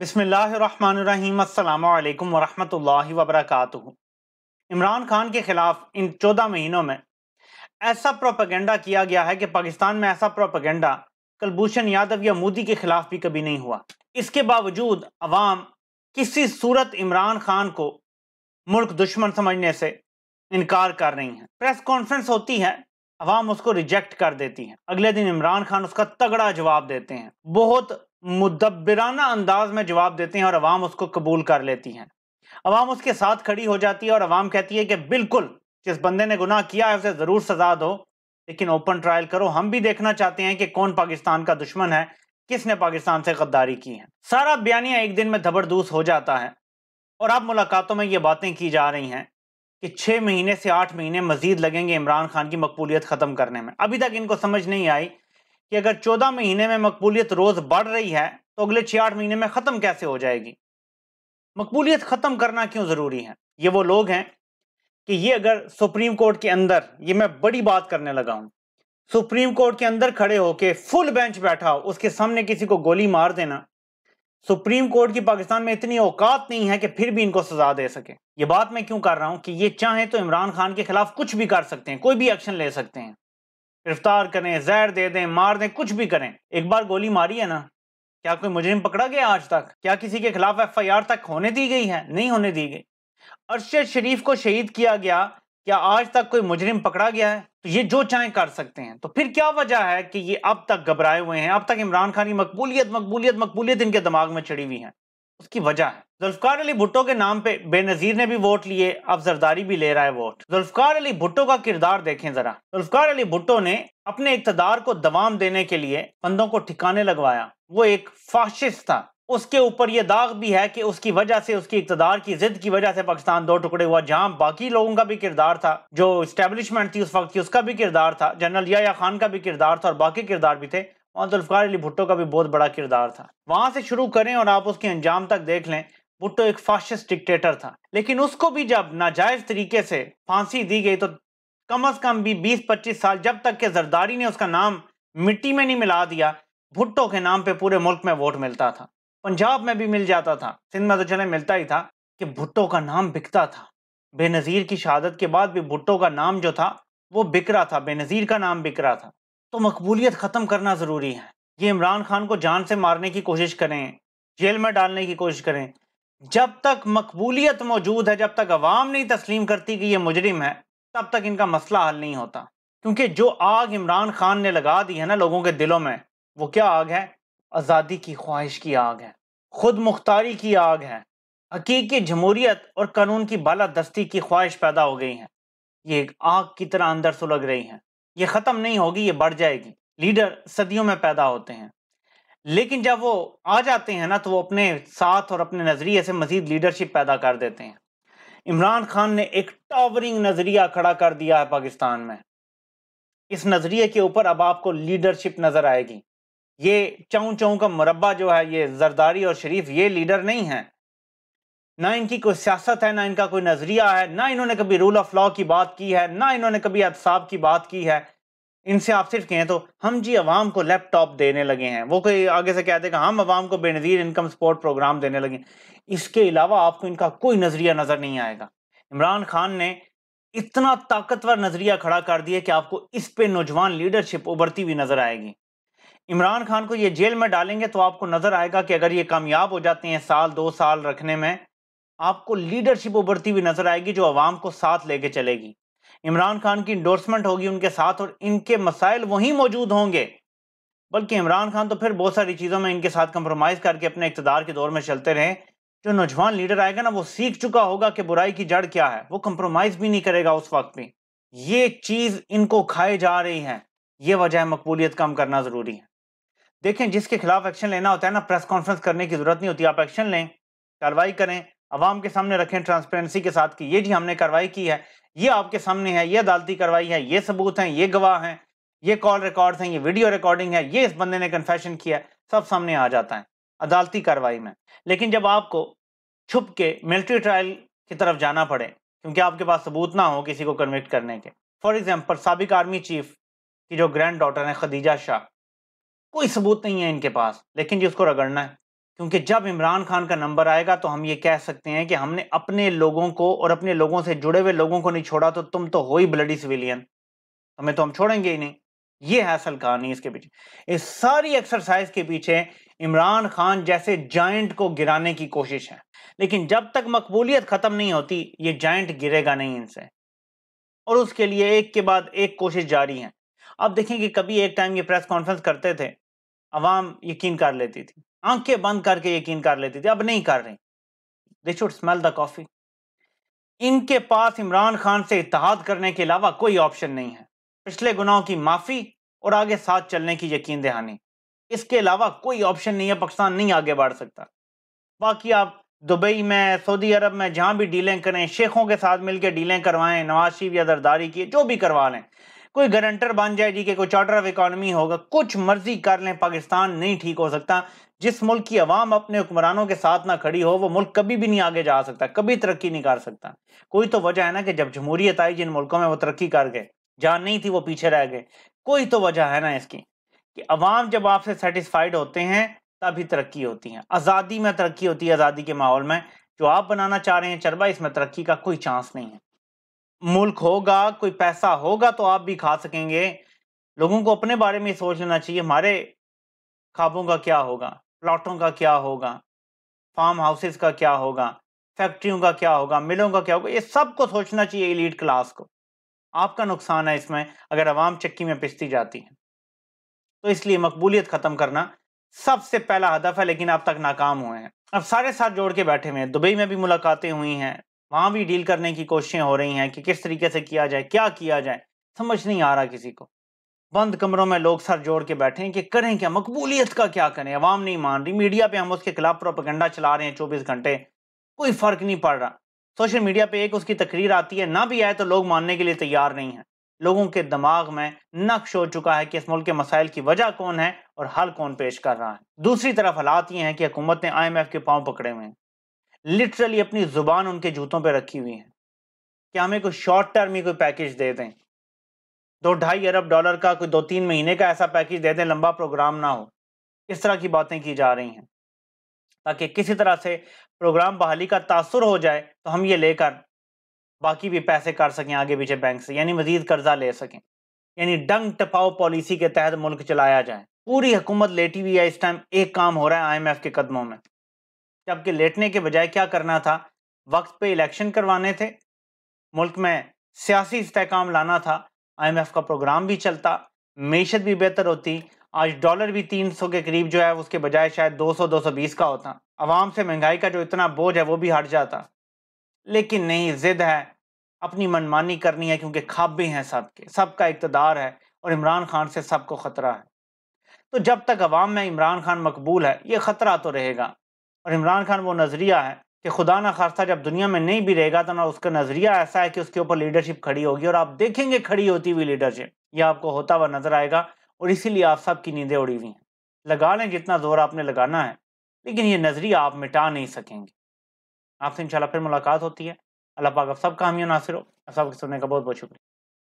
बसमीम् अल्लाम वरहमल इमरान खान के ख़िलाफ़ इन चौदह महीनों में ऐसा प्रोपागेंडा किया गया है कि पाकिस्तान में ऐसा प्रोपागेंडा कलभूषण यादव या मोदी के ख़िलाफ़ भी कभी नहीं हुआ इसके बावजूद अवाम किसी सूरत इमरान खान को मुल्क दुश्मन समझने से इनकार कर रही हैं प्रेस कॉन्फ्रेंस होती है अवाम उसको रिजेक्ट कर देती है अगले दिन इमरान खान उसका तगड़ा जवाब देते हैं बहुत मुदबराना अंदाज में जवाब देते हैं और अवाम उसको कबूल कर लेती हैं अवाम उसके साथ खड़ी हो जाती है और अवाम कहती है कि बिल्कुल जिस बंदे ने गुनाह किया है उसे ज़रूर सजा दो लेकिन ओपन ट्रायल करो हम भी देखना चाहते हैं कि कौन पाकिस्तान का दुश्मन है किसने पाकिस्तान से गद्दारी की है सारा बयानिया एक दिन में धबरदूस हो जाता है और अब मुलाकातों में ये बातें की जा रही हैं कि छः महीने से आठ महीने मजीद लगेंगे इमरान खान की मकबूलियत ख़त्म करने में अभी तक इनको समझ नहीं आई कि अगर चौदह महीने में मकबूलियत रोज़ बढ़ रही है तो अगले आठ महीने में ख़त्म कैसे हो जाएगी मकबूलियत ख़त्म करना क्यों ज़रूरी है ये वो लोग हैं कि ये अगर सुप्रीम कोर्ट के अंदर ये मैं बड़ी बात करने लगा हूं सुप्रीम कोर्ट के अंदर खड़े होके फुल बेंच बैठा हो उसके सामने किसी को गोली मार देना सुप्रीम कोर्ट की पाकिस्तान में इतनी औकात नहीं है कि फिर भी इनको सजा दे सके ये बात मैं क्यों कर रहा हूं कि ये चाहें तो इमरान खान के खिलाफ कुछ भी कर सकते हैं कोई भी एक्शन ले सकते हैं गिरफ्तार करें जहर दे दें मार दें कुछ भी करें एक बार गोली मारी है ना क्या कोई मुजरिम पकड़ा गया आज तक क्या किसी के खिलाफ एफ आई आर तक होने दी गई है नहीं होने दी गई अरशद शरीफ को शहीद किया गया क्या आज तक कोई मुजरिम पकड़ा गया है तो ये जो चाहे कर सकते हैं तो फिर क्या वजह है कि ये अब तक घबराए हुए हैं अब तक इमरान खान की मकबूलियत मकबूलियत मकबूलियत इनके दिमाग में चढ़ी हुई है उसकी वजह है जुल्फकार अली भुट्टो के नाम पे बेनजीर ने भी वोट लिए अब जरदारी भी ले रहा है वोट जुल्फकार अली भुट्टो का किरदार देखें जरा जुल्फकार अली भुट्टो ने अपने इकतदार को दवाम देने के लिए बंदों को ठिकाने लगवाया वो एक फाशिस्ट था उसके ऊपर ये दाग भी है कि उसकी वजह से उसकी इकतदार की जिद की वजह से पाकिस्तान दो टुकड़े हुआ जहां बाकी लोगों का भी किरदार था जो इस्टेब्लिशमेंट थी उस वक्त की उसका भी किरदार था जनरल या खान का भी किरदार था और बाकी किरदार भी थे और जुल्फकार अली भुट्टो का भी बहुत बड़ा किरदार था वहां से शुरू करें और आप उसके अंजाम तक देख लें भुट्टो एक फाशिस्ट डिक्टेटर था लेकिन उसको भी जब नाजायज तरीके से फांसी दी गई तो कम अज कम भी बीस पच्चीस साल जब तक के जरदारी ने उसका नाम मिट्टी में नहीं मिला दिया भुट्टो के नाम पर पूरे मुल्क में वोट मिलता था पंजाब में भी मिल जाता था सिंध में तो चले मिलता ही था कि भुट्टो का नाम बिकता था बेनज़ीर की शहादत के बाद भी भुट्टो का नाम जो था वो बिक रहा था बेनज़ीर का नाम बिक रहा था तो मकबूलियत ख़त्म करना ज़रूरी है ये इमरान खान को जान से मारने की कोशिश करें जेल में डालने की कोशिश करें जब तक मकबूलियत मौजूद है जब तक अवाम नहीं तस्लीम करती कि ये मुजरिम है तब तक इनका मसला हल नहीं होता क्योंकि जो आग इमरान खान ने लगा दी है ना लोगों के दिलों में वो क्या आग है आज़ादी की ख्वाहिश की आग है खुद मुख्तारी की आग है हकीकी जमहूरियत और कानून की बाला दस्ती की ख्वाहिश पैदा हो गई है ये एक आग की तरह अंदर सुलग रही है ये ख़त्म नहीं होगी ये बढ़ जाएगी लीडर सदियों में पैदा होते हैं लेकिन जब वो आ जाते हैं ना तो वो अपने साथ और अपने नज़रिए से मज़ीद लीडरशिप पैदा कर देते हैं इमरान खान ने एक टावरिंग नज़रिया खड़ा कर दिया है पाकिस्तान में इस नज़रिए के ऊपर अब आपको लीडरशिप नज़र आएगी ये चौं चौं का मुरबा जो है ये जरदारी और शरीफ ये लीडर नहीं हैं ना इनकी कोई सियासत है ना इनका कोई नज़रिया है ना इन्होंने कभी रूल ऑफ लॉ की बात की है ना इन्होंने कभी एहतसाब की बात की है इनसे आप सिर्फ कहें तो हम जी अवाम को लैपटॉप देने लगे हैं वो कोई आगे से कहते हैं कि हम आवाम को बेनज़ीर इनकम सपोर्ट प्रोग्राम देने लगे इसके अलावा आपको इनका कोई नज़रिया नज़र नहीं आएगा इमरान खान ने इतना ताकतवर नज़रिया खड़ा कर दिया कि आपको इस पे नौजवान लीडरशिप उभरती हुई नज़र आएगी इमरान खान को ये जेल में डालेंगे तो आपको नज़र आएगा कि अगर ये कामयाब हो जाते हैं साल दो साल रखने में आपको लीडरशिप उभरती हुई नजर आएगी जो आवाम को साथ लेके चलेगी इमरान खान की इंडोर्समेंट होगी उनके साथ और इनके मसाइल वहीं मौजूद होंगे बल्कि इमरान खान तो फिर बहुत सारी चीज़ों में इनके साथ कंप्रोमाइज़ करके अपने इकतदार के दौर में चलते रहें जो नौजवान लीडर आएगा ना वो सीख चुका होगा कि बुराई की जड़ क्या है वो कंप्रोमाइज़ भी नहीं करेगा उस वक्त में ये चीज़ इनको खाए जा रही है ये वजह मकबूलियत कम करना ज़रूरी है देखें जिसके खिलाफ एक्शन लेना होता है ना प्रेस कॉन्फ्रेंस करने की ज़रूरत नहीं होती आप एक्शन लें कार्रवाई करें अवाम के सामने रखें ट्रांसपेरेंसी के साथ कि ये जी हमने कार्रवाई की है ये आपके सामने है ये अदालती कार्रवाई है ये सबूत हैं ये गवाह हैं ये कॉल रिकॉर्ड्स हैं ये वीडियो रिकॉर्डिंग है ये इस बंदे ने कन्फेशन किया है सब सामने आ जाता है अदालती कार्रवाई में लेकिन जब आपको छुप के मिलिट्री ट्रायल की तरफ जाना पड़े क्योंकि आपके पास सबूत ना हो किसी को कन्विक्ट करने के फॉर एग्जाम्पल सबक आर्मी चीफ की जो ग्रैंड डॉटर है खदीजा शाह कोई सबूत नहीं है इनके पास लेकिन जी उसको रगड़ना है क्योंकि जब इमरान खान का नंबर आएगा तो हम ये कह सकते हैं कि हमने अपने लोगों को और अपने लोगों से जुड़े हुए लोगों को नहीं छोड़ा तो तुम तो हो ही ब्लडी सिविलियन हमें तो हम छोड़ेंगे ही नहीं ये है असल कहानी इसके पीछे इस सारी एक्सरसाइज के पीछे इमरान खान जैसे जाइंट को गिराने की कोशिश है लेकिन जब तक मकबूलियत खत्म नहीं होती ये जाइंट गिरेगा नहीं इनसे और उसके लिए एक के बाद एक कोशिश जारी है अब देखें कि कभी एक टाइम ये प्रेस कॉन्फ्रेंस करते थे अवाम यकीन कर लेती थी आंखें बंद करके यकीन कर लेती थी अब नहीं कर रही they should smell the coffee इनके पास इमरान खान से इतिहाद करने के अलावा कोई ऑप्शन नहीं है पिछले गुनाहों की माफ़ी और आगे साथ चलने की यकीन दहानी इसके अलावा कोई ऑप्शन नहीं है पाकिस्तान नहीं आगे बढ़ सकता बाकी आप दुबई में सऊदी अरब में जहां भी डीलें करें शेखों के साथ मिलकर डीलें करवाएं नवाज शरीफ या जरदारी की जो भी करवा लें कोई गारंटर बन जाए जी के कोई चार्टर ऑफ इकॉनमी होगा कुछ मर्जी कर लें पाकिस्तान नहीं ठीक हो सकता जिस मुल्क की आवाम अपने हुक्मरानों के साथ ना खड़ी हो वो मुल्क कभी भी नहीं आगे जा सकता कभी तरक्की नहीं कर सकता कोई तो वजह है ना कि जब जमहूरियत आई जिन मुल्कों में वो तरक्की कर गए जहाँ नहीं थी वो पीछे रह गए कोई तो वजह है ना इसकी कि अवाम जब आपसे सेटिस्फाइड होते हैं तभी तरक्की होती है आज़ादी में तरक्की होती है आज़ादी के माहौल में जो आप बनाना चाह रहे हैं चरबा इसमें तरक्की का कोई चांस नहीं है मुल्क होगा कोई पैसा होगा तो आप भी खा सकेंगे लोगों को अपने बारे में सोच लेना चाहिए हमारे खाबों का क्या होगा प्लाटों का क्या होगा फार्म हाउसेस का क्या होगा फैक्ट्रियों का क्या होगा मिलों का क्या होगा ये सब को सोचना चाहिए एलीट क्लास को आपका नुकसान है इसमें अगर आवाम चक्की में पिसती जाती है तो इसलिए मकबूलियत ख़त्म करना सबसे पहला हदफ है लेकिन अब तक नाकाम हुए हैं अब सारे साथ जोड़ के बैठे हुए हैं दुबई में भी मुलाकातें हुई हैं वहां भी डील करने की कोशिशें हो रही हैं कि किस तरीके से किया जाए क्या किया जाए समझ नहीं आ रहा किसी को बंद कमरों में लोग सर जोड़ के बैठे हैं कि करें क्या मकबूलियत का क्या करें अवाम नहीं मान रही मीडिया पे हम उसके खिलाफ प्रोपगंडा चला रहे हैं चौबीस घंटे कोई फ़र्क नहीं पड़ रहा सोशल मीडिया पे एक उसकी तकरीर आती है ना भी आए तो लोग मानने के लिए तैयार नहीं है लोगों के दिमाग में नक्श हो चुका है कि इस मुल्क के मसाइल की वजह कौन है और हल कौन पेश कर रहा है दूसरी तरफ हालात ये हैं कि हुकूमत ने आईएमएफ के पाँव पकड़े हुए हैं लिटरली अपनी जुबान उनके जूतों पर रखी हुई है क्या हमें कोई शॉर्ट टर्म ही कोई पैकेज दे दें दो ढाई अरब डॉलर का कोई दो तीन महीने का ऐसा पैकेज दे दें लंबा प्रोग्राम ना हो इस तरह की बातें की जा रही हैं ताकि किसी तरह से प्रोग्राम बहाली का तासर हो जाए तो हम ये लेकर बाकी भी पैसे कर सकें आगे पीछे बैंक से यानी मजीद कर्जा ले सकें यानी डंग टपाओ पॉलिसी के तहत मुल्क चलाया जाए पूरी हुकूमत लेटी हुई है इस टाइम एक काम हो रहा है आईएमएफ के कदमों में जबकि लेटने के बजाय क्या करना था वक्त पे इलेक्शन करवाने थे मुल्क में सियासी इस्तेकाम लाना था आईएमएफ का प्रोग्राम भी चलता मीशत भी बेहतर होती आज डॉलर भी 300 के करीब जो है उसके बजाय शायद 200 220 का होता आवाम से महंगाई का जो इतना बोझ है वो भी हट जाता लेकिन नहीं जिद है अपनी मनमानी करनी है क्योंकि खाब भी हैं सबके सबका इकतदार है और इमरान खान से सबको ख़तरा है तो जब तक अवाम में इमरान खान मकबूल है ये ख़तरा तो रहेगा और इमरान खान वो नज़रिया है कि खुदा ना खास्ता जब दुनिया में नहीं भी रहेगा तो ना उसका नज़रिया ऐसा है कि उसके ऊपर लीडरशिप खड़ी होगी और आप देखेंगे खड़ी होती हुई लीडरशिप ये आपको होता हुआ नज़र आएगा और इसीलिए आप सबकी नींदें उड़ी हुई हैं लगा लें जितना ज़ोर आपने लगाना है लेकिन ये नज़रिया आप मिटा नहीं सकेंगे आपसे इंशाल्लाह फिर मुलाकात होती है अल्लाह पाक सब कामयान नासिर हो सबके सुनने का बहुत बहुत शुक्रिया